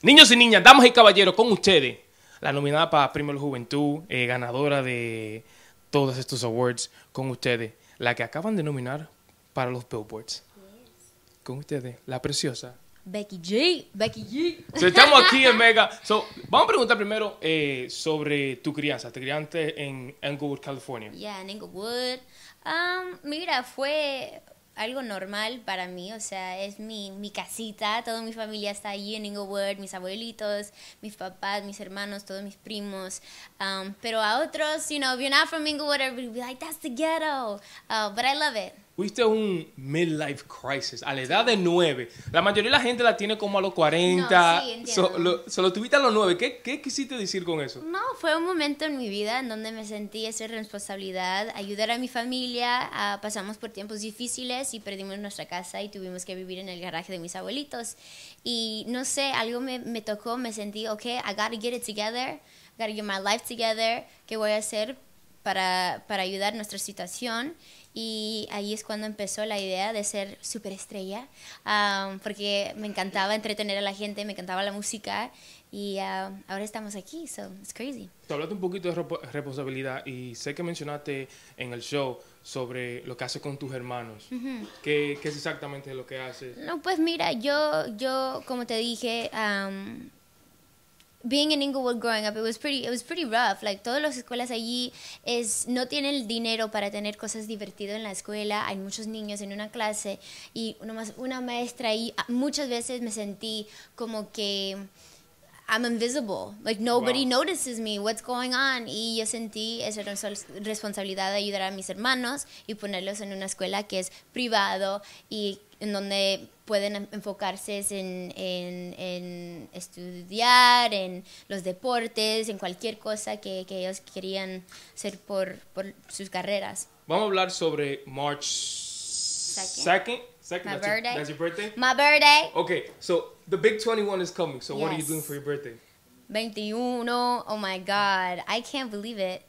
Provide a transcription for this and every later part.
Niños y niñas, damos y caballero con ustedes, la nominada para Premio de Juventud, eh, ganadora de todos estos awards, con ustedes, la que acaban de nominar para los Billboards. Con ustedes, la preciosa. Becky G. Becky G. estamos aquí en Mega. So, vamos a preguntar primero eh, sobre tu crianza. Te criaste en Englewood, California. Yeah, en Englewood. Um, mira, fue algo normal para mí, o sea, es mi, mi casita, toda mi familia está allí en Inglewood, mis abuelitos, mis papás, mis hermanos, todos mis primos, um, pero a otros, you know, if you're not from Inglewood, everybody be like, that's the ghetto, uh, but I love it. Fuiste un midlife crisis a la edad de 9. La mayoría de la gente la tiene como a los 40. No, sí, entiendo. solo tuviste a los 9. ¿Qué, ¿Qué, quisiste decir con eso? No, fue un momento en mi vida en donde me sentí esa responsabilidad, ayudar a mi familia. pasamos por tiempos difíciles y perdimos nuestra casa y tuvimos que vivir en el garaje de mis abuelitos. Y no sé, algo me, tocó, me sentí, ok, I gotta get it together, I gotta get my life together, ¿qué voy a hacer para, para ayudar nuestra situación? y ahí es cuando empezó la idea de ser superestrella, estrella. porque me encantaba entretener a la gente, me encantaba la música y ahora estamos aquí, so it's crazy. Te hablaste un poquito de responsabilidad y sé que mencionaste en el show sobre lo que haces con tus hermanos. ¿Qué, es exactamente lo que haces? No, pues mira, yo, yo como te dije, being in Inglewood growing up, it was pretty, it was pretty rough. Like todas las escuelas allí es no tienen el dinero para tener cosas divertidas en la escuela. Hay muchos niños en una clase y más una maestra y ah, muchas veces me sentí como que I'm invisible. Like nobody notices me. What's going on? Y yo sentí esa responsabilidad de ayudar a mis hermanos y ponerlos en una escuela que es privado y en donde pueden enfocarse en, en estudiar, en los deportes, en cualquier cosa que, ellos querían hacer por, sus carreras. Vamos a hablar sobre March 2nd. Second, my birthday. birthday? My birthday. Okay, so the big 21 is coming. So what are you doing for your birthday? 21. Oh my God. I can't believe it.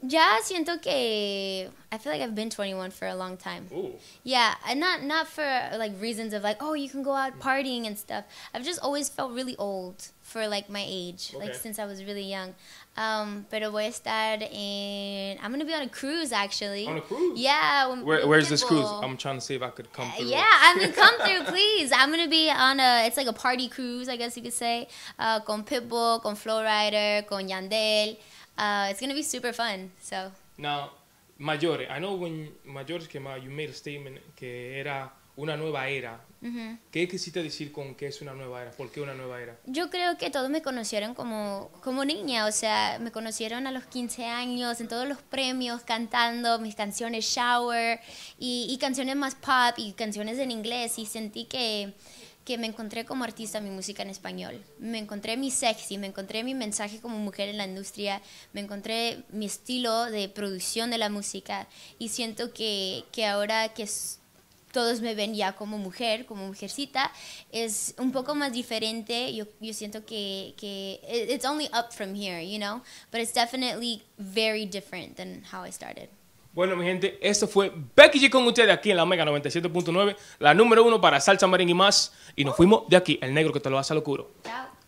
Ya siento que I feel like I've been 21 for a long time. Ooh. Yeah, and not not for like reasons of like oh you can go out partying and stuff. I've just always felt really old for like my age, okay. like since I was really young. Um, pero voy a estar in. I'm gonna be on a cruise actually. On a cruise. Yeah. When, Where, where's this cruise? I'm trying to see if I could come through. Yeah, I mean come through, please. I'm gonna be on a. It's like a party cruise, I guess you could say. Uh, con Pitbull, con Flowrider, con Yandel. Es uh, it's going to be Mayores, I know when Mayores que out, you made a que era una nueva era. Mm-hmm. ¿Qué quisiste decir con qué es una nueva era? ¿Por qué una nueva era? Yo creo que todos me conocieron como, como niña, o sea, me conocieron a los 15 años en todos los premios cantando mis canciones Shower y, y canciones más pop y canciones en inglés y sentí que que me encontré como artista mi música en español. Me encontré mi sexy, me encontré mi mensaje como mujer en la industria, me encontré mi estilo de producción de la música y siento que, que ahora que todos me ven ya como mujer, como mujercita, es un poco más diferente. Yo, siento que, que it's only up from here, you know, but it's definitely very different than how I started. Bueno, mi gente, esto fue Becky G con ustedes aquí en la Mega 97.9, la número uno para salsa, merengue y más. Y nos fuimos de aquí, el negro que te lo hace locuro. Chao.